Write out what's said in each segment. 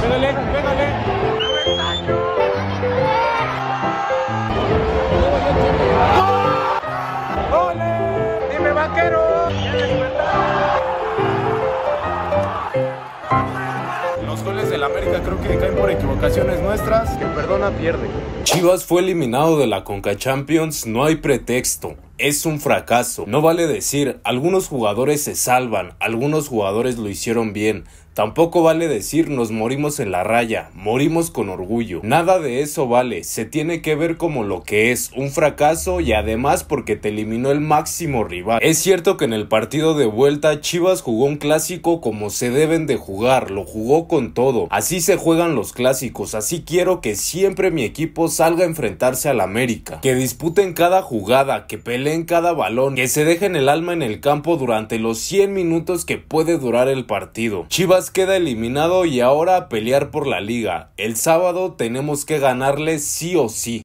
Pégale, pégale. ¡Ole! ¡Dime vaquero! Los goles del América creo que caen por equivocaciones nuestras. Que perdona, pierde. Chivas fue eliminado de la Conca Champions, no hay pretexto es un fracaso. No vale decir, algunos jugadores se salvan, algunos jugadores lo hicieron bien. Tampoco vale decir nos morimos en la raya, morimos con orgullo. Nada de eso vale, se tiene que ver como lo que es, un fracaso y además porque te eliminó el máximo rival. Es cierto que en el partido de vuelta Chivas jugó un clásico como se deben de jugar, lo jugó con todo. Así se juegan los clásicos, así quiero que siempre mi equipo salga a enfrentarse al América, que disputen cada jugada, que peleen cada balón, que se dejen el alma en el campo durante los 100 minutos que puede durar el partido. Chivas queda eliminado y ahora a pelear por la liga. El sábado tenemos que ganarle sí o sí.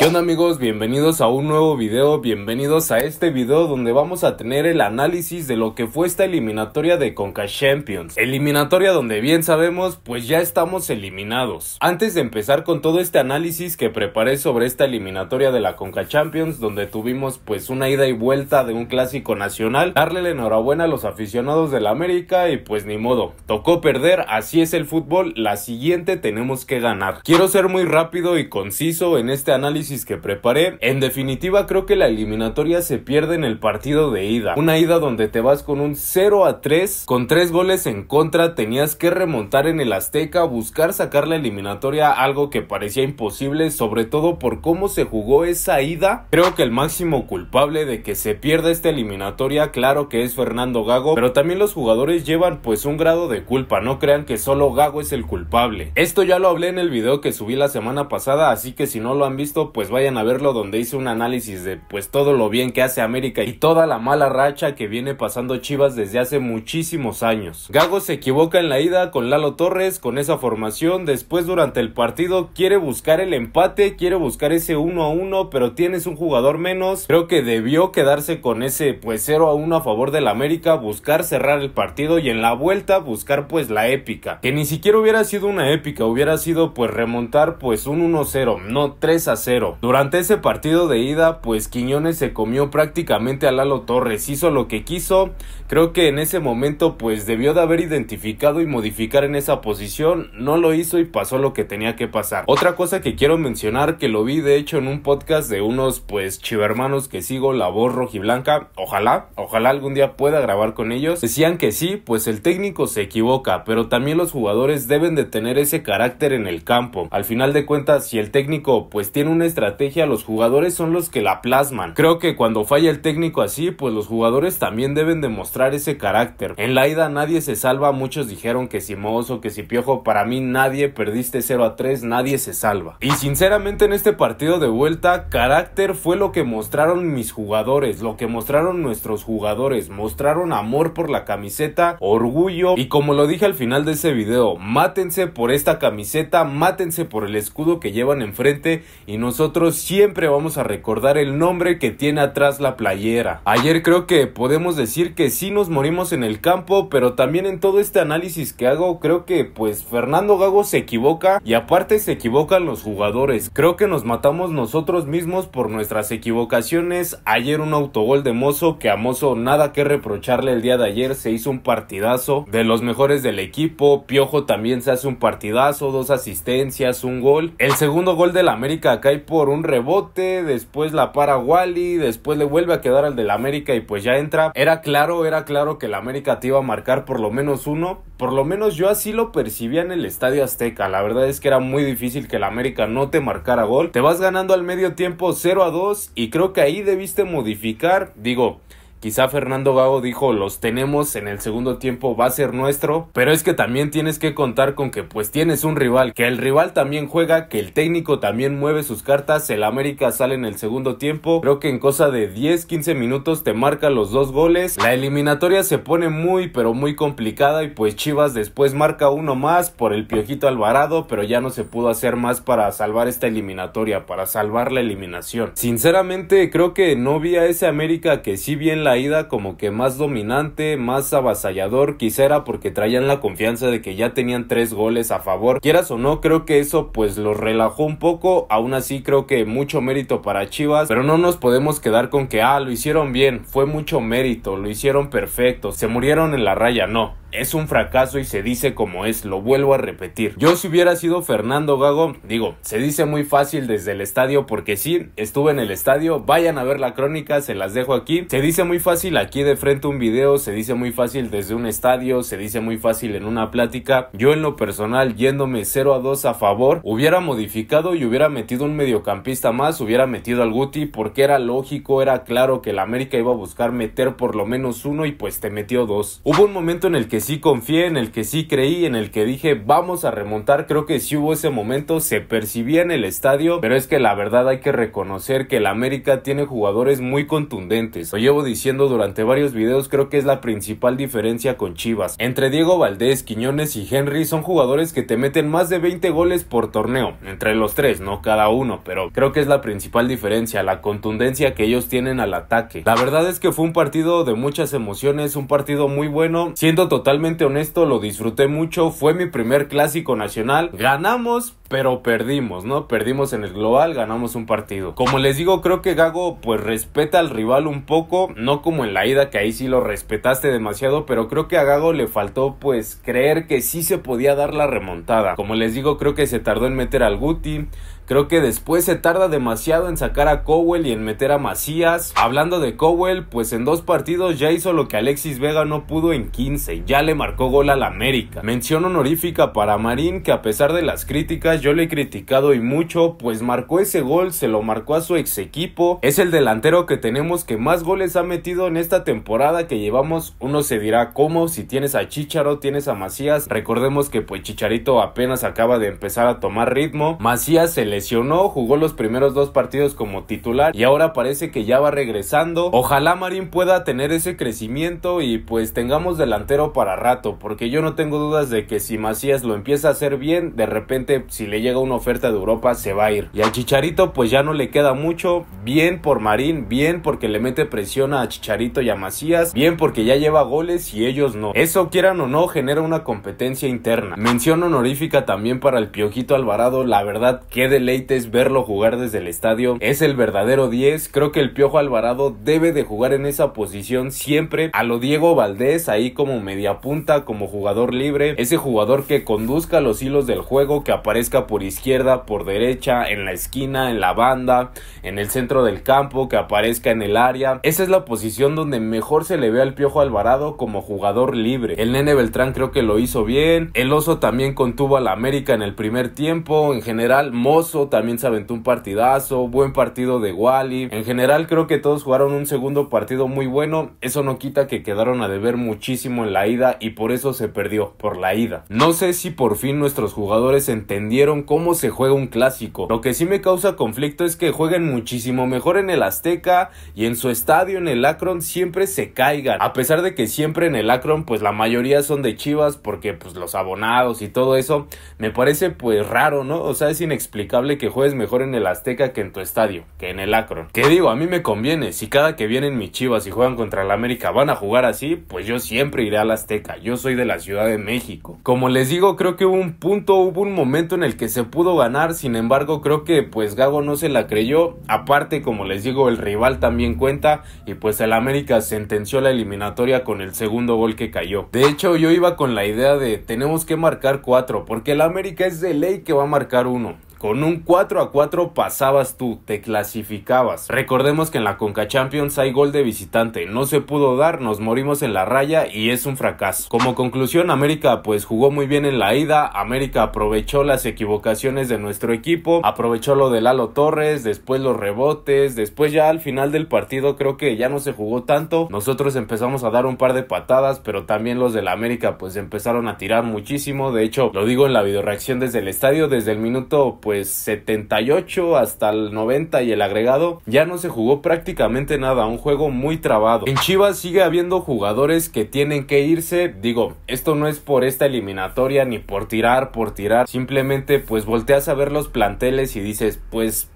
¿Qué onda amigos? Bienvenidos a un nuevo video, bienvenidos a este video donde vamos a tener el análisis de lo que fue esta eliminatoria de Conca Champions. Eliminatoria donde bien sabemos pues ya estamos eliminados. Antes de empezar con todo este análisis que preparé sobre esta eliminatoria de la Conca Champions donde tuvimos pues una ida y vuelta de un clásico nacional, darle la enhorabuena a los aficionados de la América y pues ni modo, tocó perder, así es el fútbol, la siguiente tenemos que ganar. Quiero ser muy rápido y conciso en este análisis que preparé. En definitiva, creo que la eliminatoria se pierde en el partido de ida. Una ida donde te vas con un 0 a 3, con 3 goles en contra, tenías que remontar en el Azteca, buscar sacar la eliminatoria, algo que parecía imposible, sobre todo por cómo se jugó esa ida. Creo que el máximo culpable de que se pierda esta eliminatoria, claro que es Fernando Gago, pero también los jugadores llevan pues un grado de culpa, no crean que solo Gago es el culpable. Esto ya lo hablé en el video que subí la semana pasada, así que si no lo han visto, pues pues vayan a verlo donde hice un análisis de pues todo lo bien que hace América y toda la mala racha que viene pasando Chivas desde hace muchísimos años. Gago se equivoca en la ida con Lalo Torres con esa formación, después durante el partido quiere buscar el empate, quiere buscar ese 1 a 1, pero tienes un jugador menos. Creo que debió quedarse con ese pues 0 a 1 a favor del América, buscar cerrar el partido y en la vuelta buscar pues la épica, que ni siquiera hubiera sido una épica, hubiera sido pues remontar pues un 1-0, no 3 a 0. Durante ese partido de ida, pues Quiñones se comió prácticamente a Lalo Torres, hizo lo que quiso, creo que en ese momento pues debió de haber identificado y modificar en esa posición, no lo hizo y pasó lo que tenía que pasar. Otra cosa que quiero mencionar que lo vi de hecho en un podcast de unos pues chivermanos que sigo, la voz rojiblanca, ojalá, ojalá algún día pueda grabar con ellos, decían que sí, pues el técnico se equivoca, pero también los jugadores deben de tener ese carácter en el campo. Al final de cuentas, si el técnico pues tiene un estrategia, los jugadores son los que la plasman. Creo que cuando falla el técnico así, pues los jugadores también deben demostrar ese carácter. En la ida nadie se salva, muchos dijeron que si Mozo, que si Piojo, para mí nadie, perdiste 0 a 3, nadie se salva. Y sinceramente en este partido de vuelta, carácter fue lo que mostraron mis jugadores, lo que mostraron nuestros jugadores, mostraron amor por la camiseta, orgullo y como lo dije al final de ese video, mátense por esta camiseta, mátense por el escudo que llevan enfrente y nos nosotros siempre vamos a recordar el nombre que tiene atrás la playera. Ayer creo que podemos decir que sí nos morimos en el campo, pero también en todo este análisis que hago creo que pues Fernando Gago se equivoca y aparte se equivocan los jugadores. Creo que nos matamos nosotros mismos por nuestras equivocaciones. Ayer un autogol de Mozo que a Mozo nada que reprocharle el día de ayer, se hizo un partidazo de los mejores del equipo. Piojo también se hace un partidazo, dos asistencias, un gol. El segundo gol del América acá por un rebote, después la para Wally, después le vuelve a quedar al del América y pues ya entra. Era claro, era claro que el América te iba a marcar por lo menos uno, por lo menos yo así lo percibía en el Estadio Azteca. La verdad es que era muy difícil que la América no te marcara gol. Te vas ganando al medio tiempo 0 a 2 y creo que ahí debiste modificar, digo, Quizá Fernando Gago dijo, los tenemos en el segundo tiempo, va a ser nuestro, pero es que también tienes que contar con que pues tienes un rival, que el rival también juega, que el técnico también mueve sus cartas, el América sale en el segundo tiempo, creo que en cosa de 10-15 minutos te marca los dos goles, la eliminatoria se pone muy pero muy complicada y pues Chivas después marca uno más por el Piojito Alvarado, pero ya no se pudo hacer más para salvar esta eliminatoria, para salvar la eliminación. Sinceramente creo que no vi a ese América que si bien la ida como que más dominante, más avasallador, quisiera porque traían la confianza de que ya tenían tres goles a favor. Quieras o no, creo que eso pues los relajó un poco, aún así creo que mucho mérito para Chivas, pero no nos podemos quedar con que, ah, lo hicieron bien, fue mucho mérito, lo hicieron perfecto, se murieron en la raya, no es un fracaso y se dice como es, lo vuelvo a repetir. Yo si hubiera sido Fernando Gago, digo, se dice muy fácil desde el estadio porque sí, estuve en el estadio, vayan a ver la crónica, se las dejo aquí. Se dice muy fácil aquí de frente un video, se dice muy fácil desde un estadio, se dice muy fácil en una plática. Yo en lo personal yéndome 0 a 2 a favor, hubiera modificado y hubiera metido un mediocampista más, hubiera metido al Guti porque era lógico, era claro que el América iba a buscar meter por lo menos uno y pues te metió dos. Hubo un momento en el que sí confié, en el que sí creí, en el que dije vamos a remontar. Creo que sí hubo ese momento, se percibía en el estadio, pero es que la verdad hay que reconocer que el América tiene jugadores muy contundentes. Lo llevo diciendo durante varios videos, creo que es la principal diferencia con Chivas. Entre Diego Valdés, Quiñones y Henry son jugadores que te meten más de 20 goles por torneo, entre los tres, no cada uno, pero creo que es la principal diferencia, la contundencia que ellos tienen al ataque. La verdad es que fue un partido de muchas emociones, un partido muy bueno, siendo total Realmente honesto, lo disfruté mucho, fue mi primer clásico nacional, ganamos, pero perdimos, ¿no? Perdimos en el global, ganamos un partido. Como les digo, creo que Gago pues respeta al rival un poco, no como en la ida que ahí sí lo respetaste demasiado, pero creo que a Gago le faltó pues creer que sí se podía dar la remontada. Como les digo, creo que se tardó en meter al Guti, Creo que después se tarda demasiado en sacar a Cowell y en meter a Macías. Hablando de Cowell, pues en dos partidos ya hizo lo que Alexis Vega no pudo en 15. Ya le marcó gol al América. Mención honorífica para Marín, que a pesar de las críticas, yo le he criticado y mucho, pues marcó ese gol, se lo marcó a su ex equipo. Es el delantero que tenemos que más goles ha metido en esta temporada que llevamos. Uno se dirá cómo, si tienes a Chicharo, tienes a Macías. Recordemos que pues Chicharito apenas acaba de empezar a tomar ritmo. Macías se lesionó, jugó los primeros dos partidos como titular y ahora parece que ya va regresando. Ojalá Marín pueda tener ese crecimiento y pues tengamos delantero para rato, porque yo no tengo dudas de que si Macías lo empieza a hacer bien, de repente si le llega una oferta de Europa se va a ir. Y al Chicharito pues ya no le queda mucho, bien por Marín, bien porque le mete presión a Chicharito y a Macías, bien porque ya lleva goles y ellos no. Eso quieran o no genera una competencia interna. Mención honorífica también para el Piojito Alvarado, la verdad qué deleite es verlo jugar desde el estadio, es el verdadero 10, creo que el Piojo Alvarado debe de jugar en esa posición siempre, a lo Diego Valdés ahí como media punta, como jugador libre, ese jugador que conduzca los hilos del juego, que aparezca por izquierda, por derecha, en la esquina, en la banda, en el centro del campo, que aparezca en el área. Esa es la posición donde mejor se le ve al Piojo Alvarado como jugador libre. El Nene Beltrán creo que lo hizo bien, el Oso también contuvo a la América en el primer tiempo, en general Mozo también se aventó un partidazo, buen partido de Wally, en general creo que todos jugaron un segundo partido muy bueno, eso no quita que quedaron a deber muchísimo en la ida y por eso se perdió, por la ida. No sé si por fin nuestros jugadores entendieron cómo se juega un clásico. Lo que sí me causa conflicto es que jueguen muchísimo mejor en el Azteca y en su estadio en el Akron siempre se caigan. A pesar de que siempre en el Akron pues la mayoría son de Chivas porque pues los abonados y todo eso me parece pues raro, ¿no? O sea, es inexplicable que juegues mejor en el Azteca que en tu estadio, que en el Akron. Que digo, a mí me conviene, si cada que vienen mis Chivas y juegan contra el América van a jugar así, pues yo siempre iré al Azteca yo soy de la Ciudad de México. Como les digo, creo que hubo un punto, hubo un momento en el que se pudo ganar, sin embargo creo que pues Gago no se la creyó, aparte como les digo el rival también cuenta y pues el América sentenció la eliminatoria con el segundo gol que cayó. De hecho yo iba con la idea de tenemos que marcar cuatro porque el América es de ley que va a marcar uno. Con un 4 a 4 pasabas tú, te clasificabas. Recordemos que en la Conca Champions hay gol de visitante, no se pudo dar, nos morimos en la raya y es un fracaso. Como conclusión, América pues jugó muy bien en la ida, América aprovechó las equivocaciones de nuestro equipo, aprovechó lo de Lalo Torres, después los rebotes, después ya al final del partido creo que ya no se jugó tanto, nosotros empezamos a dar un par de patadas, pero también los de la América pues empezaron a tirar muchísimo, de hecho lo digo en la videoreacción desde el estadio, desde el minuto pues, pues 78 hasta el 90 y el agregado, ya no se jugó prácticamente nada, un juego muy trabado. En Chivas sigue habiendo jugadores que tienen que irse, digo, esto no es por esta eliminatoria ni por tirar, por tirar, simplemente pues volteas a ver los planteles y dices, pues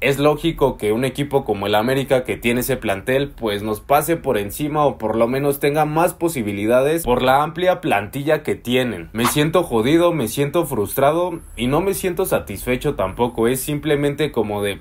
es lógico que un equipo como el América que tiene ese plantel pues nos pase por encima o por lo menos tenga más posibilidades por la amplia plantilla que tienen. Me siento jodido, me siento frustrado y no me siento satisfecho tampoco, es simplemente como de...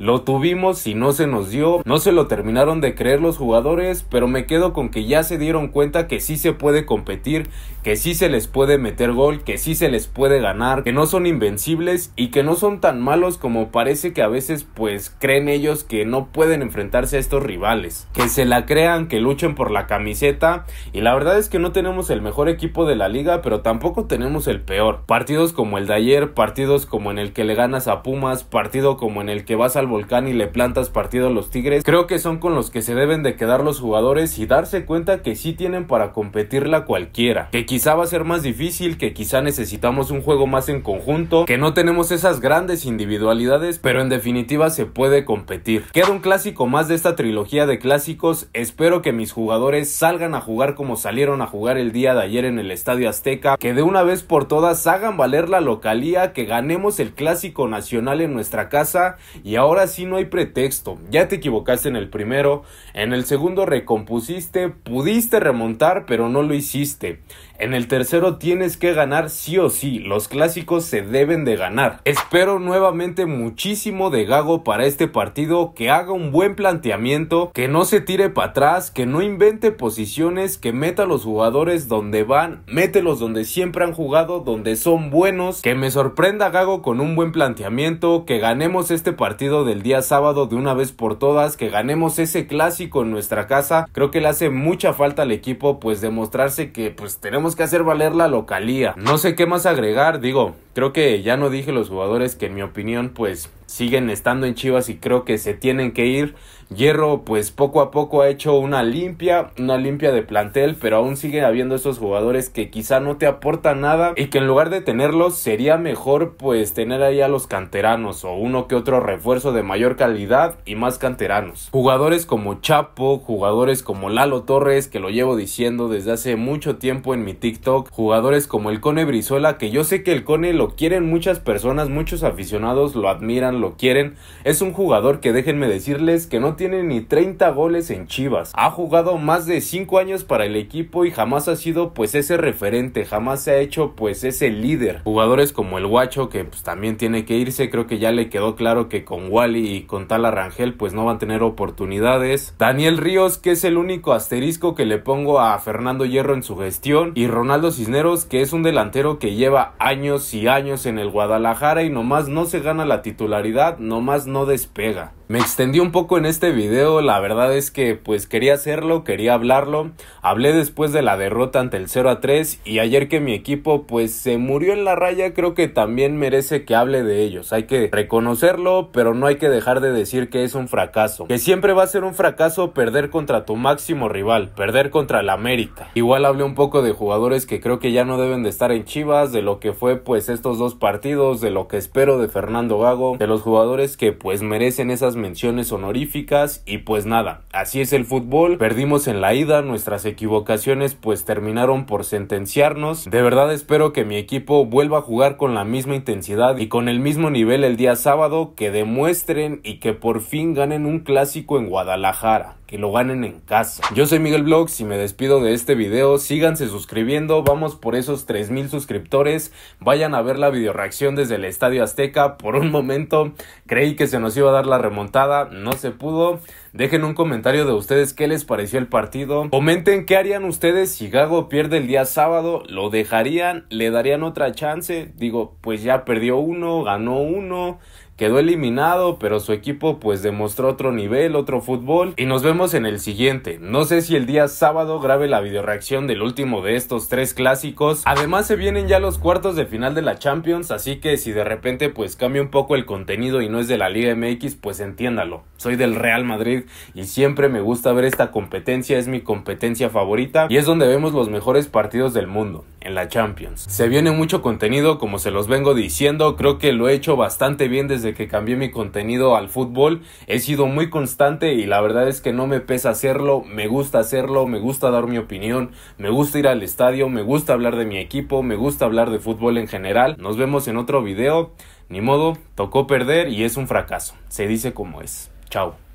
Lo tuvimos y no se nos dio, no se lo terminaron de creer los jugadores, pero me quedo con que ya se dieron cuenta que sí se puede competir, que sí se les puede meter gol, que sí se les puede ganar, que no son invencibles y que no son tan malos como parece que a veces pues creen ellos que no pueden enfrentarse a estos rivales. Que se la crean, que luchen por la camiseta y la verdad es que no tenemos el mejor equipo de la liga, pero tampoco tenemos el peor. Partidos como el de ayer, partidos como en el que le ganas a Pumas, partido como en el que vas al volcán y le plantas partido a los Tigres, creo que son con los que se deben de quedar los jugadores y darse cuenta que sí tienen para competirla cualquiera, que quizá va a ser más difícil, que quizá necesitamos un juego más en conjunto, que no tenemos esas grandes individualidades, pero en definitiva se puede competir. Queda un clásico más de esta trilogía de clásicos, espero que mis jugadores salgan a jugar como salieron a jugar el día de ayer en el Estadio Azteca, que de una vez por todas hagan valer la localía, que ganemos el clásico nacional en nuestra casa y ahora si no hay pretexto. Ya te equivocaste en el primero, en el segundo recompusiste, pudiste remontar, pero no lo hiciste. En el tercero tienes que ganar sí o sí, los clásicos se deben de ganar. Espero nuevamente muchísimo de Gago para este partido, que haga un buen planteamiento, que no se tire para atrás, que no invente posiciones, que meta a los jugadores donde van, mételos donde siempre han jugado, donde son buenos, que me sorprenda Gago con un buen planteamiento, que ganemos este partido del día sábado de una vez por todas, que ganemos ese clásico en nuestra casa. Creo que le hace mucha falta al equipo pues demostrarse que pues tenemos que hacer valer la localía. No sé qué más agregar, digo, creo que ya no dije los jugadores que en mi opinión pues siguen estando en Chivas y creo que se tienen que ir. Hierro pues poco a poco ha hecho una limpia, una limpia de plantel, pero aún sigue habiendo esos jugadores que quizá no te aportan nada y que en lugar de tenerlos sería mejor pues tener ahí a los canteranos o uno que otro refuerzo de mayor calidad y más canteranos. Jugadores como Chapo, jugadores como Lalo Torres que lo llevo diciendo desde hace mucho tiempo en mi TikTok, jugadores como el Cone Brizuela que yo sé que el Cone lo quieren muchas personas, muchos aficionados lo admiran, lo quieren, es un jugador que déjenme decirles que no tiene ni 30 goles en Chivas. Ha jugado más de 5 años para el equipo y jamás ha sido pues ese referente, jamás se ha hecho pues ese líder. Jugadores como el Guacho que pues también tiene que irse, creo que ya le quedó claro que con Wally y con tal Rangel pues no van a tener oportunidades. Daniel Ríos que es el único asterisco que le pongo a Fernando Hierro en su gestión y Ronaldo Cisneros que es un delantero que lleva años y años en el Guadalajara y nomás no se gana la titularidad, nomás no despega. Me extendí un poco en este video, la verdad es que pues quería hacerlo, quería hablarlo. Hablé después de la derrota ante el 0 a 3 y ayer que mi equipo pues se murió en la raya, creo que también merece que hable de ellos. Hay que reconocerlo, pero no hay que dejar de decir que es un fracaso. Que siempre va a ser un fracaso perder contra tu máximo rival, perder contra el América. Igual hablé un poco de jugadores que creo que ya no deben de estar en Chivas, de lo que fue pues estos dos partidos, de lo que espero de Fernando Gago, de los jugadores que pues merecen esas menciones honoríficas y pues nada, así es el fútbol, perdimos en la ida, nuestras equivocaciones pues terminaron por sentenciarnos, de verdad espero que mi equipo vuelva a jugar con la misma intensidad y con el mismo nivel el día sábado, que demuestren y que por fin ganen un clásico en Guadalajara que lo ganen en casa. Yo soy Miguel Blogs y me despido de este video. Síganse suscribiendo, vamos por esos 3000 suscriptores. Vayan a ver la videoreacción desde el Estadio Azteca. Por un momento creí que se nos iba a dar la remontada no se pudo. Dejen un comentario de ustedes qué les pareció el partido. Comenten qué harían ustedes si Gago pierde el día sábado. ¿Lo dejarían? ¿Le darían otra chance? Digo, pues ya perdió uno, ganó uno quedó eliminado, pero su equipo pues demostró otro nivel, otro fútbol y nos vemos en el siguiente. No sé si el día sábado grabe la videoreacción del último de estos tres clásicos. Además se vienen ya los cuartos de final de la Champions, así que si de repente pues cambia un poco el contenido y no es de la Liga MX, pues entiéndalo. Soy del Real Madrid y siempre me gusta ver esta competencia, es mi competencia favorita y es donde vemos los mejores partidos del mundo en la Champions. Se viene mucho contenido, como se los vengo diciendo, creo que lo he hecho bastante bien desde que cambié mi contenido al fútbol, he sido muy constante y la verdad es que no me pesa hacerlo, me gusta hacerlo, me gusta dar mi opinión, me gusta ir al estadio, me gusta hablar de mi equipo, me gusta hablar de fútbol en general, nos vemos en otro video, ni modo, tocó perder y es un fracaso, se dice como es, chao.